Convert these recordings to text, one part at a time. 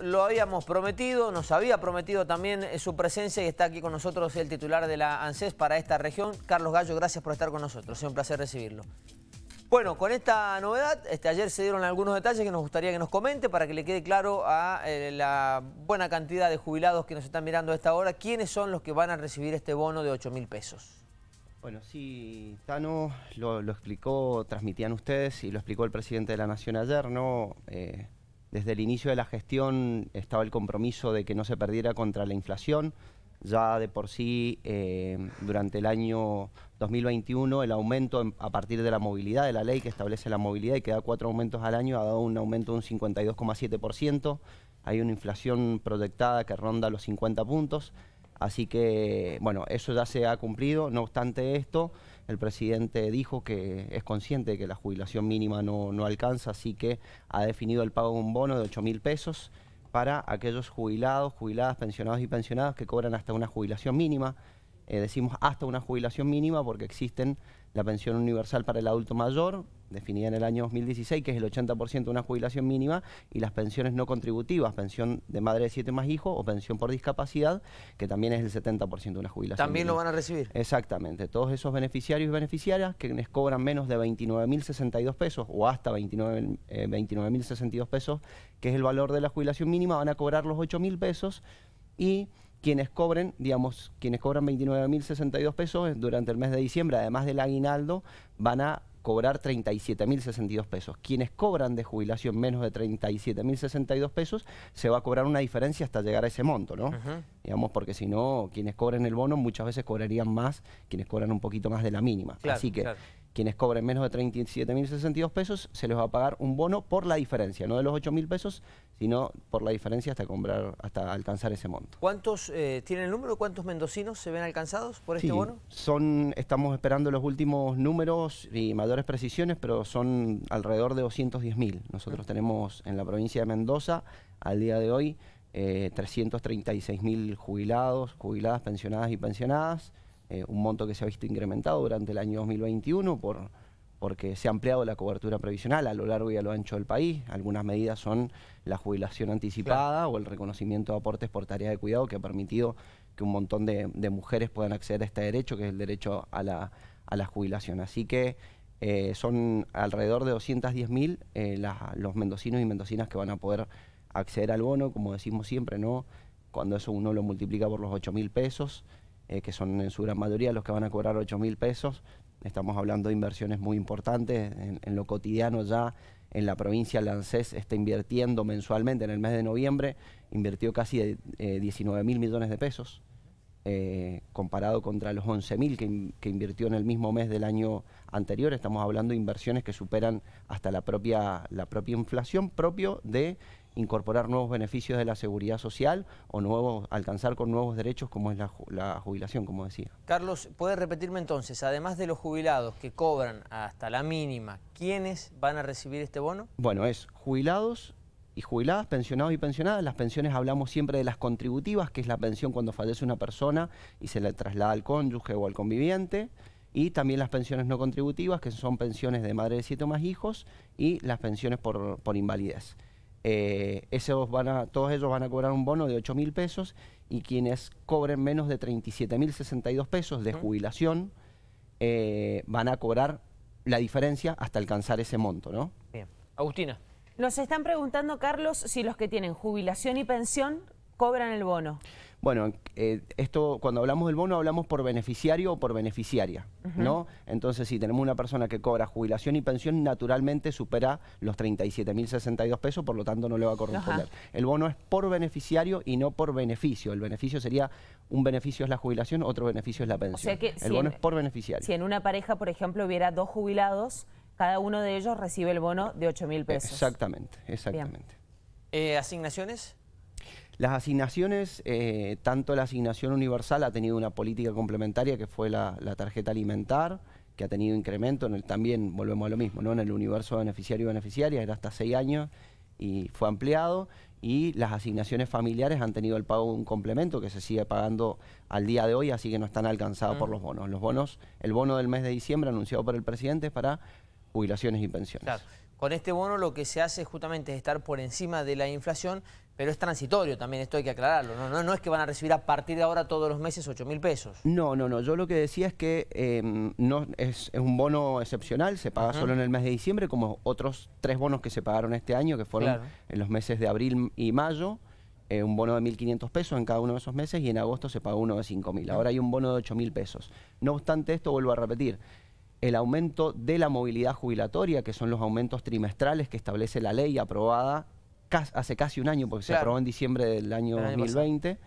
Lo habíamos prometido, nos había prometido también eh, su presencia y está aquí con nosotros el titular de la ANSES para esta región. Carlos Gallo, gracias por estar con nosotros, es un placer recibirlo. Bueno, con esta novedad, este, ayer se dieron algunos detalles que nos gustaría que nos comente para que le quede claro a eh, la buena cantidad de jubilados que nos están mirando a esta hora, quiénes son los que van a recibir este bono de 8 mil pesos. Bueno, sí, Tano lo, explicó, transmitían ustedes y lo explicó el presidente de la Nación ayer, ¿no? Eh, desde el inicio de la gestión estaba el compromiso de que no se perdiera contra la inflación. Ya de por sí, eh, durante el año 2021, el aumento a partir de la movilidad, de la ley que establece la movilidad y que da cuatro aumentos al año, ha dado un aumento de un 52,7%. Hay una inflación proyectada que ronda los 50 puntos. Así que, bueno, eso ya se ha cumplido. No obstante esto, el presidente dijo que es consciente de que la jubilación mínima no, alcanza, así que ha definido el pago de un bono de 8 mil pesos para aquellos jubilados, jubiladas, pensionados y pensionadas que cobran hasta una jubilación mínima. Eh, decimos hasta una jubilación mínima porque existen la pensión universal para el adulto mayor, definida en el año 2016, que es el 80% de una jubilación mínima, y las pensiones no contributivas, pensión de madre de siete más hijos o pensión por discapacidad, que también es el 70% de una jubilación. También lo van a recibir. Exactamente, todos esos beneficiarios y beneficiarias que les cobran menos de 29.062 pesos o hasta 29.062 eh, pesos, que es el valor de la jubilación mínima, van a cobrar los 8.000 pesos y quienes cobren, digamos, quienes cobran 29.062 pesos durante el mes de diciembre, además del aguinaldo, van a cobrar 37.062 pesos. Quienes cobran de jubilación menos de 37.062 pesos, se va a cobrar una diferencia hasta llegar a ese monto, ¿no? digamos, porque si no, quienes cobren el bono muchas veces cobrarían más, quienes cobran un poquito más de la mínima. Así que quienes cobren menos de 37.062 pesos, se les va a pagar un bono por la diferencia, no de los 8.000 pesos, sino por la diferencia hasta comprar, hasta alcanzar ese monto. ¿Cuántos eh, tienen el número? ¿Cuántos mendocinos se ven alcanzados por este bono? Son, estamos esperando los últimos números y mayores precisiones, pero son alrededor de 210.000. Nosotros tenemos en la provincia de Mendoza, al día de hoy, 336.000 eh, jubilados, jubiladas, pensionadas y pensionadas, eh, un monto que se ha visto incrementado durante el año 2021 por, porque se ha ampliado la cobertura previsional a lo largo y a lo ancho del país. Algunas medidas son la jubilación anticipada o el reconocimiento de aportes por tarea de cuidado que ha permitido que un montón de, mujeres puedan acceder a este derecho, que es el derecho a la, jubilación. Así que eh, son alrededor de 210.000 mil los mendocinos y mendocinas que van a poder acceder al bono, como decimos siempre, ¿no? Cuando eso uno lo multiplica por los 8 mil pesos, eh, que son en su gran mayoría los que van a cobrar 8 mil pesos, estamos hablando de inversiones muy importantes en, lo cotidiano ya. En la provincia Lancés está invirtiendo mensualmente, en el mes de noviembre invirtió casi 19.000 eh, mil millones de pesos, eh, comparado contra los 11.000 que, invirtió en el mismo mes del año anterior. Estamos hablando de inversiones que superan hasta la propia, la propia inflación propio de incorporar nuevos beneficios de la seguridad social o nuevos, alcanzar con nuevos derechos como es la, jubilación, como decía. Carlos, ¿puede repetirme entonces, además de los jubilados que cobran hasta la mínima, ¿quiénes van a recibir este bono? Bueno, es jubilados y jubiladas, pensionados y pensionadas. Las pensiones hablamos siempre de las contributivas, que es la pensión cuando fallece una persona y se le traslada al cónyuge o al conviviente y también las pensiones no contributivas, que son pensiones de madre de siete o más hijos, y las pensiones por invalidez. Eh, esos van a, todos ellos van a cobrar un bono de 8 mil pesos y quienes cobren menos de 37 mil 62 pesos de jubilación eh, van a cobrar la diferencia hasta alcanzar ese monto, ¿no? Bien. Agustina. Nos están preguntando, Carlos, si los que tienen jubilación y pensión cobran el bono. Bueno, eh, esto cuando hablamos del bono hablamos por beneficiario o por beneficiaria, ¿no? Entonces, si tenemos una persona que cobra jubilación y pensión, naturalmente supera los 37.062 pesos, por lo tanto no le va a corresponder. El bono es por beneficiario y no por beneficio. El beneficio sería un beneficio es la jubilación, otro beneficio es la pensión. el si bono es por beneficiario. Si en una pareja, por ejemplo, hubiera dos jubilados, cada uno de ellos recibe el bono de 8.000 pesos. Exactamente, exactamente. Eh, ¿Asignaciones? Las asignaciones, eh, tanto la asignación universal ha tenido una política complementaria que fue la, tarjeta alimentar, que ha tenido incremento, en el, también volvemos a lo mismo, ¿no? en el universo beneficiario y beneficiaria, era hasta seis años y fue ampliado, y las asignaciones familiares han tenido el pago de un complemento que se sigue pagando al día de hoy, así que no están alcanzados por mm. los bonos. Los bonos, el bono del mes de diciembre anunciado por el presidente es para jubilaciones y pensiones. Claro. Con este bono lo que se hace justamente es estar por encima de la inflación, pero es transitorio también, esto hay que aclararlo. No, es que van a recibir a partir de ahora todos los meses 8 mil pesos. No, no, no. Yo lo que decía es que em, es, un bono excepcional, se paga solo en el mes de diciembre, como otros tres bonos que se pagaron este año, que fueron en los meses de abril y mayo. Eh, un bono de 1.500 pesos en cada uno de esos meses y en agosto se pagó uno de mil. Ahora hay un bono de mil pesos. No obstante esto, vuelvo a repetir, el aumento de la movilidad jubilatoria, que son los aumentos trimestrales que establece la ley aprobada hace casi un año, porque se aprobó en diciembre del año, 2020,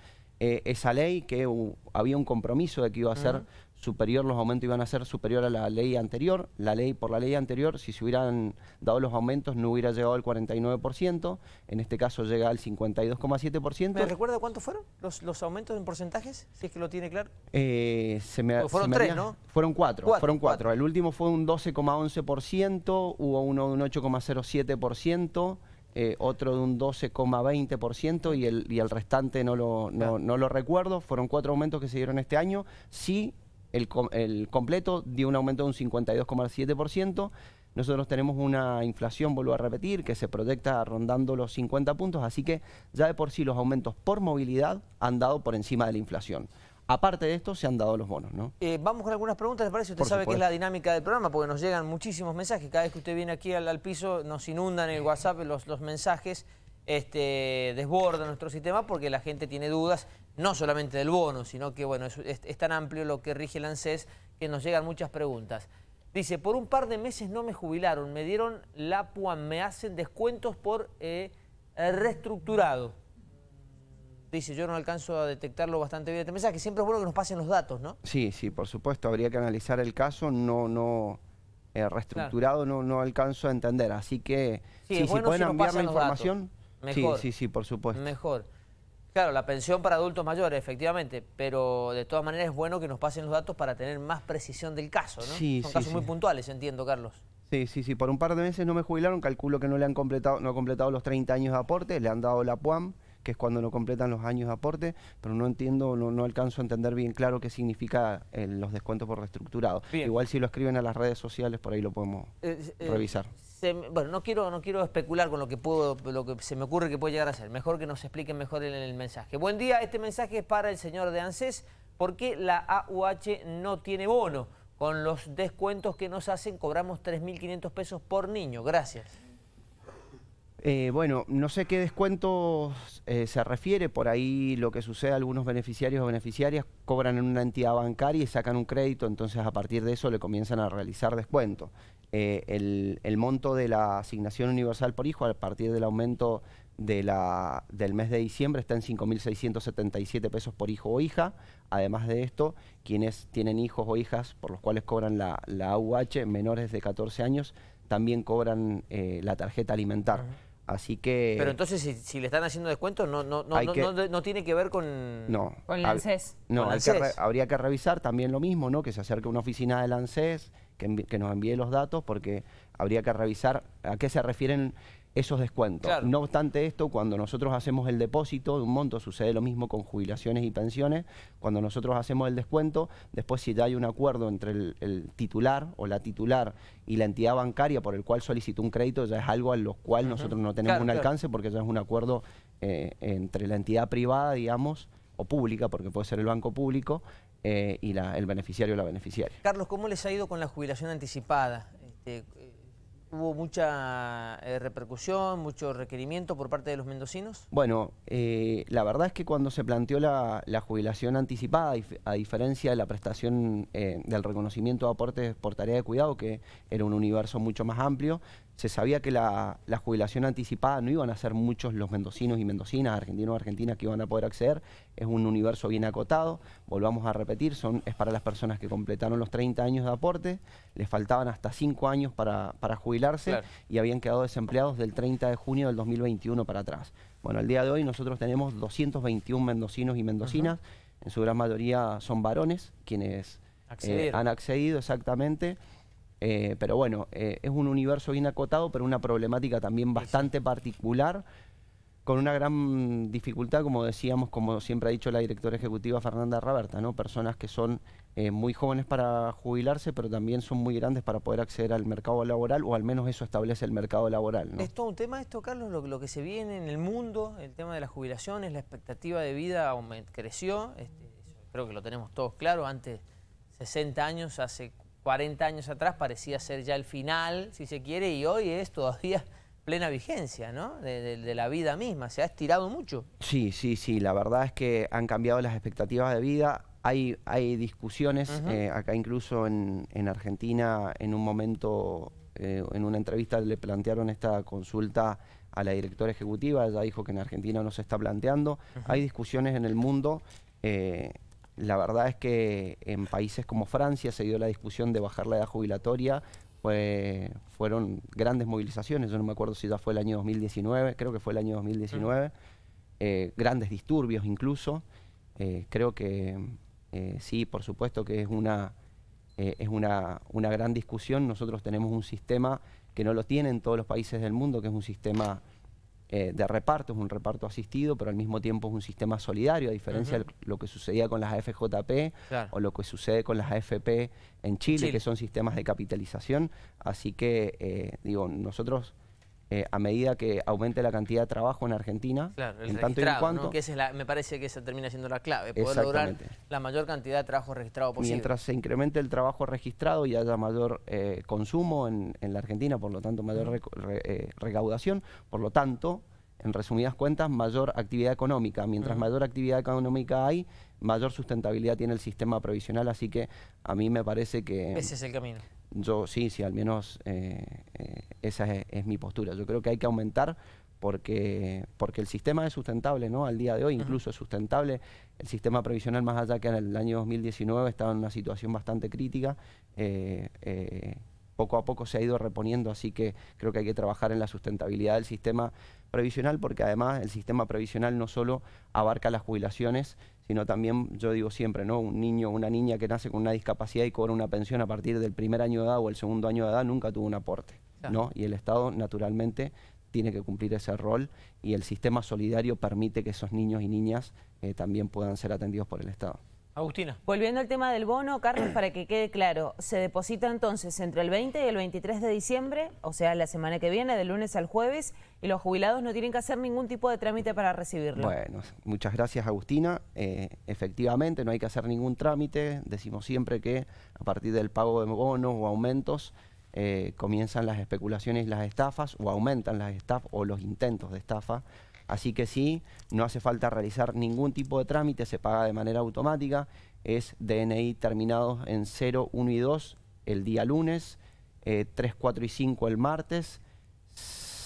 eh, esa ley que había un compromiso de que iba a ser superior, los aumentos iban a ser superior a la ley anterior. La ley, por la ley anterior, si se hubieran dado los aumentos, no hubiera llegado al 49%, en este caso llega al 52,7%. ¿Me recuerda cuántos fueron los, los, aumentos en porcentajes, si es que lo tiene claro? Eh, fueron tres, ¿no? Fueron cuatro, fueron cuatro. El último fue un 12,11%, hubo uno un 8,07%, eh, otro de un 12,20% y el, restante no lo, no lo recuerdo. Fueron cuatro aumentos que se dieron este año. Sí, el, el completo dio un aumento de un 52,7%. Nosotros tenemos una inflación, vuelvo a repetir, que se proyecta rondando los 50 puntos, así que ya de por sí los aumentos por movilidad han dado por encima de la inflación. Aparte de esto, se han dado los bonos, ¿no? Eh, vamos con algunas preguntas, ¿les parece? Usted sabe que es la dinámica del programa, porque nos llegan muchísimos mensajes. Cada vez que usted viene aquí al, piso, nos inundan el WhatsApp los, los mensajes, este, desborda nuestro sistema porque la gente tiene dudas, no solamente del bono, sino que, bueno, es, tan amplio lo que rige el ANSES que nos llegan muchas preguntas. Dice, por un par de meses no me jubilaron, me dieron la PUA, me hacen descuentos por eh, reestructurado dice, yo no alcanzo a detectarlo bastante bien. Te este pensás que siempre es bueno que nos pasen los datos, ¿no? Sí, sí, por supuesto, habría que analizar el caso, no, no eh, reestructurado, no, no alcanzo a entender. Así que, si pueden enviar la información, Mejor. sí, sí, por supuesto. Mejor. Claro, la pensión para adultos mayores, efectivamente, pero de todas maneras es bueno que nos pasen los datos para tener más precisión del caso, ¿no? Sí, Son casos muy puntuales, entiendo, Carlos. Sí, sí, sí. Por un par de meses no me jubilaron, calculo que no le han completado, no ha completado los 30 años de aporte, le han dado la PUAM que es cuando no completan los años de aporte, pero no entiendo, no, alcanzo a entender bien claro qué significa eh, los descuentos por reestructurado. Igual si lo escriben a las redes sociales, por ahí lo podemos eh, eh, revisar. bueno, no quiero, no quiero especular con lo que puedo, lo que se me ocurre que puede llegar a ser. Mejor que nos expliquen mejor en el mensaje. Buen día, este mensaje es para el señor de ANSES. ¿Por qué la AUH no tiene bono? Con los descuentos que nos hacen cobramos 3.500 pesos por niño. Gracias. Eh, bueno, no sé qué descuentos eh, se refiere, por ahí lo que sucede, algunos beneficiarios o beneficiarias cobran en una entidad bancaria y sacan un crédito, entonces a partir de eso le comienzan a realizar descuentos. Eh, el, monto de la asignación universal por hijo a partir del aumento del mes de diciembre está en 5.677 pesos por hijo o hija. Además de esto, quienes tienen hijos o hijas por los cuales cobran la, AUH menores de 14 años, también cobran la tarjeta alimentar. Así que... Pero entonces, si, le están haciendo descuento, no, no, no, no, no, tiene que ver con... No. ANSES. No, habría que revisar también lo mismo, ¿no? Que se acerque una oficina del ANSES, que, que nos envíe los datos, porque habría que revisar a qué se refieren esos descuentos. No obstante esto, cuando nosotros hacemos el depósito de un monto, sucede lo mismo con jubilaciones y pensiones, cuando nosotros hacemos el descuento, después si ya hay un acuerdo entre el, titular o la titular y la entidad bancaria por el cual solicitó un crédito, ya es algo a lo cual nosotros no tenemos un alcance porque ya es un acuerdo eh, entre la entidad privada, digamos, o pública, porque puede ser el banco público, eh, y el beneficiario o la beneficiaria. Carlos, ¿cómo les ha ido con la jubilación anticipada? Este, eh, ¿Hubo mucha eh, repercusión, mucho requerimiento por parte de los mendocinos? Bueno, eh, la verdad es que cuando se planteó la, jubilación anticipada, a diferencia de la prestación eh, del reconocimiento de aportes por tarea de cuidado, que era un universo mucho más amplio, se sabía que la, la jubilación anticipada no iban a ser muchos los mendocinos y mendocinas, argentinos o argentinas que iban a poder acceder, es un universo bien acotado, volvamos a repetir, son, es para las personas que completaron los 30 años de aporte, les faltaban hasta 5 años para, para jubilarse y habían quedado desempleados del 30 de junio del 2021 para atrás. Bueno, al día de hoy nosotros tenemos 221 mendocinos y mendocinas, en su gran mayoría son varones quienes eh, han accedido exactamente. Eh, pero bueno, eh, es un universo bien acotado, pero una problemática también bastante particular con una gran dificultad, como decíamos, como siempre ha dicho la directora ejecutiva Fernanda Raberta, ¿no? personas que son eh, muy jóvenes para jubilarse, pero también son muy grandes para poder acceder al mercado laboral, o al menos eso establece el mercado laboral. Es todo un tema esto, Carlos, lo, que se viene en el mundo, el tema de las jubilaciones, la expectativa de vida creció, este, creo que lo tenemos todos claro, antes 60 años, hace 40 años atrás parecía ser ya el final, si se quiere, y hoy es todavía plena vigencia, ¿no? De, la vida misma, se ha estirado mucho. Sí, sí, sí, la verdad es que han cambiado las expectativas de vida. Hay, discusiones, eh, acá incluso en, Argentina, en un momento, eh, en una entrevista le plantearon esta consulta a la directora ejecutiva, ella dijo que en Argentina no se está planteando. Hay discusiones en el mundo. Eh, la verdad es que en países como Francia se dio la discusión de bajar la edad jubilatoria fueron grandes movilizaciones, yo no me acuerdo si ya fue el año 2019, creo que fue el año 2019, eh, grandes disturbios incluso. Eh, creo que eh, sí, por supuesto que es una, es una, una gran discusión. Nosotros tenemos un sistema que no lo tienen todos los países del mundo, que es un sistema eh, de reparto, es un reparto asistido, pero al mismo tiempo es un sistema solidario, a diferencia de lo que sucedía con las AFJP o lo que sucede con las AFP en Chile, que son sistemas de capitalización. Así que, eh, digo, nosotros eh, a medida que aumente la cantidad de trabajo en Argentina. en cuanto, que me parece que esa termina siendo la clave, poder lograr la mayor cantidad de trabajo registrado posible. Mientras se incremente el trabajo registrado y haya mayor eh, consumo en, la Argentina, por lo tanto mayor eh, recaudación, por lo tanto, en resumidas cuentas, mayor actividad económica. Mientras mayor actividad económica hay, mayor sustentabilidad tiene el sistema previsional, así que a mí me parece que... Ese es el camino. Yo sí, sí, al menos eh, eh, esa es, mi postura. Yo creo que hay que aumentar porque, porque el sistema es sustentable, ¿no? Al día de hoy incluso es sustentable. El sistema previsional más allá que en el año 2019 estaba en una situación bastante crítica, eh, poco a poco se ha ido reponiendo, así que creo que hay que trabajar en la sustentabilidad del sistema previsional, porque además el sistema previsional no solo abarca las jubilaciones, sino también, yo digo siempre, ¿no? Un niño una niña que nace con una discapacidad y cobra una pensión a partir del primer año de edad o el segundo año de edad nunca tuvo un aporte, ¿no? Y el Estado, naturalmente, tiene que cumplir ese rol y el sistema solidario permite que esos niños y niñas eh, también puedan ser atendidos por el Estado. Agustina. Volviendo al tema del bono, Carlos, para que quede claro, se deposita entonces entre el 20 y el 23 de diciembre, o sea, la semana que viene, de lunes al jueves, y los jubilados no tienen que hacer ningún tipo de trámite para recibirlo. Bueno, muchas gracias, Agustina. Eh, efectivamente, no hay que hacer ningún trámite. Decimos siempre que a partir del pago de bonos o aumentos, eh, comienzan las especulaciones, y las estafas, o aumentan las estafas, o los intentos de estafa. Así que sí, no hace falta realizar ningún tipo de trámite, se paga de manera automática. Es DNI terminados en 0, 1 y 2 el día lunes, 3, eh, 4 y 5 el martes,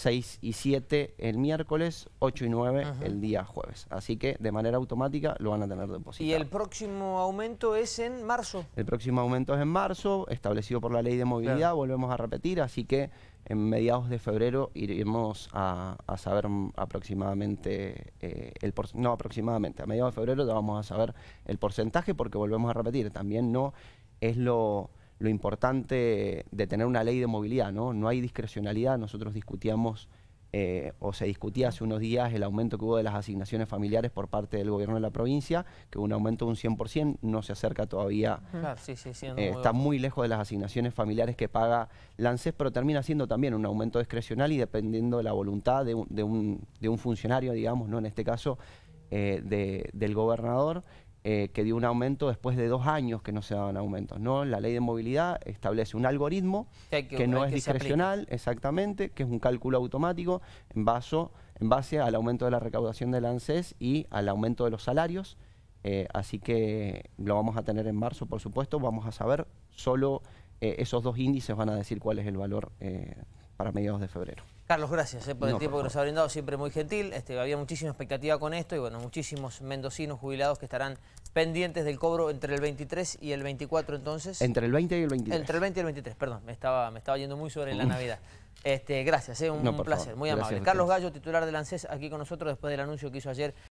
6 y 7 el miércoles, 8 y 9 el día jueves. Así que de manera automática lo van a tener depositado. ¿Y el próximo aumento es en marzo? El próximo aumento es en marzo, establecido por la ley de movilidad, volvemos a repetir, así que en mediados de febrero iremos a, saber aproximadamente eh, el no aproximadamente a mediados de febrero vamos a saber el porcentaje porque volvemos a repetir también no es lo lo importante de tener una ley de movilidad, ¿no? No hay discrecionalidad, nosotros discutíamos eh, o se discutía hace unos días el aumento que hubo de las asignaciones familiares por parte del gobierno de la provincia, que un aumento de un 100% no se acerca todavía, eh, está muy lejos de las asignaciones familiares que paga Lances, pero termina siendo también un aumento discrecional y dependiendo de la voluntad de un, funcionario, digamos, no en este caso, eh, del gobernador, eh, que dio un aumento después de dos años que no se daban aumentos. ¿no? La ley de movilidad establece un algoritmo que, no es discrecional, exactamente, que es un cálculo automático en, en base al aumento de la recaudación del ANSES y al aumento de los salarios. Eh, así que lo vamos a tener en marzo, por supuesto. Vamos a saber, solo eh, esos dos índices van a decir cuál es el valor para mediados de febrero. Carlos, gracias eh, por el tiempo que nos ha brindado, siempre muy gentil. Este, había muchísima expectativa con esto y bueno, muchísimos mendocinos jubilados que estarán pendientes del cobro entre el 23 y el 24 entonces. Entre el 20 y el 23. Entre el 20 y el 23, perdón, me estaba, me estaba yendo muy sobre la Navidad. Este, gracias, eh, un, placer, muy amable. Carlos Gallo, titular del ANSES, aquí con nosotros después del anuncio que hizo ayer.